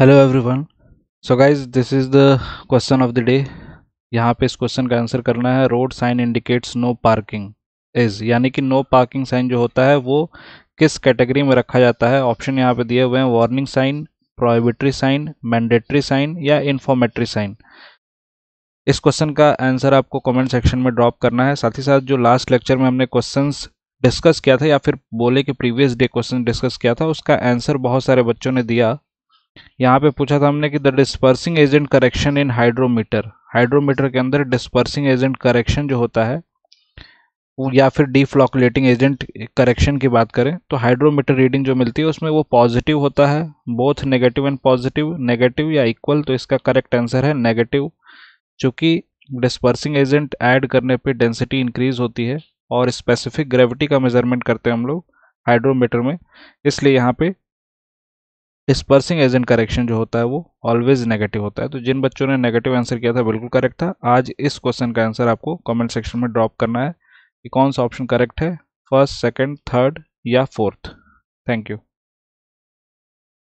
hello everyone so guys this is the question of the day यहाँ पे इस question का आंसर करना है road sign indicates no parking is यानी कि नो पार्किंग साइन जो होता है वो किस कैटेगरी में रखा जाता है ऑप्शन यहाँ पे दिए हुए हैं warning sign prohibitory sign mandatory sign या इन्फॉर्मेटरी साइन इस क्वेश्चन का आंसर आपको कमेंट सेक्शन में ड्रॉप करना है साथ ही साथ जो लास्ट लेक्चर में हमने क्वेश्चन डिस्कस किया था या फिर बोले कि प्रीवियस डे क्वेश्चन डिस्कस किया था उसका आंसर बहुत सारे बच्चों ने दिया यहाँ पे पूछा था हमने कि the dispersing agent correction in hydrometer hydrometer के अंदर डिस्पर्सिंग एजेंट करेक्शन जो होता है या फिर डीफ्लॉकुलेटिंग एजेंट करेक्शन की बात करें तो हाइड्रोमीटर रीडिंग जो मिलती है उसमें वो पॉजिटिव होता है both negative and positive negative या इक्वल तो इसका करेक्ट आंसर है नेगेटिव चूँकि डिस्पर्सिंग एजेंट ऐड करने पर डेंसिटी इंक्रीज होती है और स्पेसिफिक ग्रेविटी का मेजरमेंट करते हैं हम लोग हाइड्रोमीटर में इसलिए यहाँ पे स्पर्सिंग एजेंट करेक्शन जो होता है वो ऑलवेज नेगेटिव होता है तो जिन बच्चों ने नेगेटिव आंसर किया था बिल्कुल करेक्ट था आज इस क्वेश्चन का आंसर आपको कमेंट सेक्शन में ड्रॉप करना है कि कौन सा ऑप्शन करेक्ट है फर्स्ट सेकंड थर्ड या फोर्थ थैंक यू